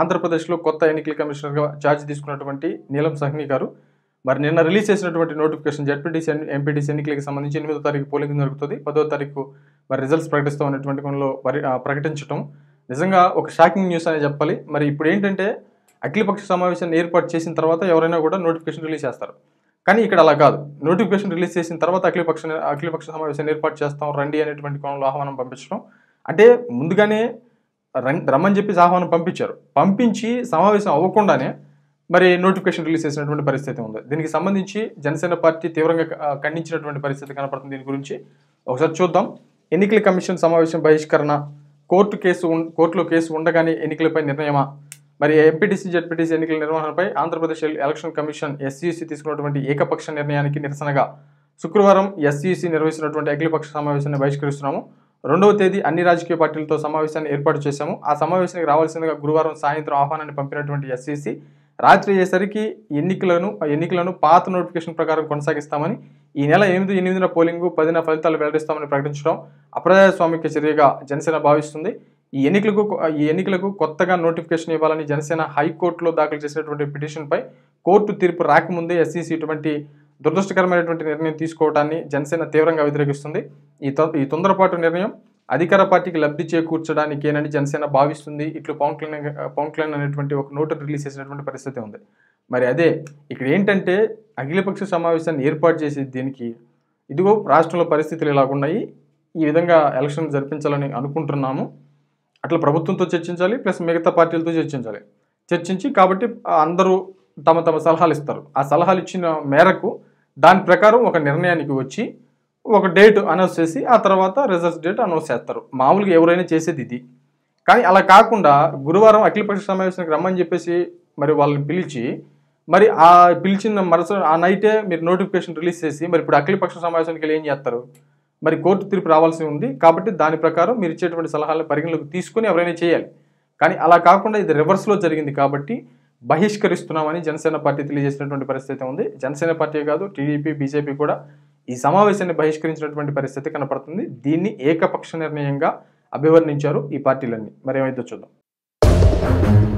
ఆంధ్రప్రదేశ్లో కొత్త ఎన్నికల కమిషనర్గా ఛార్జ్ తీసుకున్నటువంటి నీలం సహ్ని గారు మరి నిన్న రిలీజ్ చేసినటువంటి నోటిఫికేషన్ జడ్పీటీసీ ఎంపీటీసీ ఎన్నికలకు సంబంధించి ఎనిమిదో తారీఖు పోలింగ్ జరుగుతుంది పదో తారీఖు మరి రిజల్ట్స్ ప్రకటిస్తాం అనేటువంటి కొనలో ప్రకటించడం నిజంగా ఒక షాకింగ్ న్యూస్ అనే చెప్పాలి మరి ఇప్పుడు ఏంటంటే అఖిలపక్ష సమావేశాన్ని ఏర్పాటు చేసిన తర్వాత ఎవరైనా కూడా నోటిఫికేషన్ రిలీజ్ చేస్తారు కానీ ఇక్కడ అలా కాదు నోటిఫికేషన్ రిలీజ్ చేసిన తర్వాత అఖిలపక్ష అఖిలపక్ష సమావేశాన్ని ఏర్పాటు చేస్తాం రండి అనేటువంటి కోణంలో ఆహ్వానం పంపించడం అంటే ముందుగానే రమ్మని చెప్పేసి ఆహ్వానం పంపించారు పంపించి సమావేశం అవ్వకుండానే మరి నోటిఫికేషన్ రిలీజ్ చేసినటువంటి పరిస్థితి ఉంది దీనికి సంబంధించి జనసేన పార్టీ తీవ్రంగా ఖండించినటువంటి పరిస్థితి కనపడుతుంది దీని గురించి ఒకసారి చూద్దాం ఎన్నికల కమిషన్ సమావేశం బహిష్కరణ కోర్టు కేసు కోర్టులో కేసు ఉండగానే ఎన్నికలపై నిర్ణయమా మరి ఎంపీటీసీ జెడ్పీటీసీ ఎన్నికల నిర్వహణపై ఆంధ్రప్రదేశ్ ఎలక్షన్ కమిషన్ ఎస్సీసీ తీసుకున్నటువంటి ఏకపక్ష నిర్ణయానికి నిరసనగా శుక్రవారం ఎస్సీసీ నిర్వహిస్తున్నటువంటి అఖిలపక్ష సమావేశాన్ని బహిష్కరిస్తున్నాము రెండవ తేదీ అన్ని రాజకీయ పార్టీలతో సమావేశాన్ని ఏర్పాటు చేశాము ఆ సమావేశానికి రావాల్సిందిగా గురువారం సాయంత్రం ఆహ్వానాన్ని పంపినటువంటి ఎస్సీసీ రాత్రి అయ్యేసరికి ఎన్నికలను ఎన్నికలను పాత నోటిఫికేషన్ ప్రకారం కొనసాగిస్తామని ఈ నెల ఎనిమిది ఎనిమిదిన పోలింగు పదిన ఫలితాలు వెల్లడిస్తామని ప్రకటించడం అప్రజాస్వామిక చర్యగా జనసేన భావిస్తుంది ఈ ఎన్నికలకు ఈ ఎన్నికలకు కొత్తగా నోటిఫికేషన్ ఇవ్వాలని జనసేన హైకోర్టులో దాఖలు చేసినటువంటి పిటిషన్పై కోర్టు తీర్పు రాకముందే ఎస్సీసీ ఇటువంటి దురదృష్టకరమైనటువంటి నిర్ణయం తీసుకోవడాన్ని జనసేన తీవ్రంగా వ్యతిరేకిస్తుంది ఈ ఈ తొందరపాటు నిర్ణయం అధికార పార్టీకి లబ్ధి చేకూర్చడానికేనని జనసేన భావిస్తుంది ఇట్లు పవన్ కళ్యాణ్ పవన్ కళ్యాణ్ అనేటువంటి ఒక నోటు రిలీజ్ చేసినటువంటి పరిస్థితి ఉంది మరి అదే ఇక్కడ ఏంటంటే అఖిలపక్ష సమావేశాన్ని ఏర్పాటు చేసే దీనికి ఇదిగో రాష్ట్రంలో పరిస్థితులు ఇలాగున్నాయి ఈ విధంగా ఎలక్షన్ జరిపించాలని అనుకుంటున్నాము అట్లా ప్రభుత్వంతో చర్చించాలి ప్లస్ మిగతా పార్టీలతో చర్చించాలి చర్చించి కాబట్టి అందరూ తమ తమ సలహాలు ఇస్తారు ఆ సలహాలు ఇచ్చిన మేరకు దాని ప్రకారం ఒక నిర్ణయానికి వచ్చి ఒక డేట్ అనౌన్స్ చేసి ఆ తర్వాత రిజల్ట్స్ డేట్ అనౌన్స్ చేస్తారు మామూలుగా ఎవరైనా చేసేది ఇది కానీ అలా కాకుండా గురువారం అఖిల పక్ష సమావేశానికి రమ్మని చెప్పేసి మరి వాళ్ళని పిలిచి మరి ఆ పిలిచిన మరుస ఆ నైటే మీరు నోటిఫికేషన్ రిలీజ్ చేసి మరి ఇప్పుడు అఖిలపక్ష సమావేశానికి వెళ్ళి ఏం చేస్తారు మరి కోర్టు తీర్పు రావాల్సి ఉంది కాబట్టి దాని ప్రకారం మీరు ఇచ్చేటువంటి సలహాలను పరిగణలోకి తీసుకుని ఎవరైనా చేయాలి కానీ అలా కాకుండా ఇది రివర్స్లో జరిగింది కాబట్టి బహిష్కరిస్తున్నామని జనసేన పార్టీ తెలియజేసినటువంటి పరిస్థితి ఉంది జనసేన పార్టీ కాదు టీడీపీ బీజేపీ కూడా ఈ సమావేశాన్ని బహిష్కరించినటువంటి పరిస్థితి కనపడుతుంది దీన్ని ఏకపక్ష నిర్ణయంగా అభివర్ణించారు ఈ పార్టీలన్నీ మరేమైతే చూద్దాం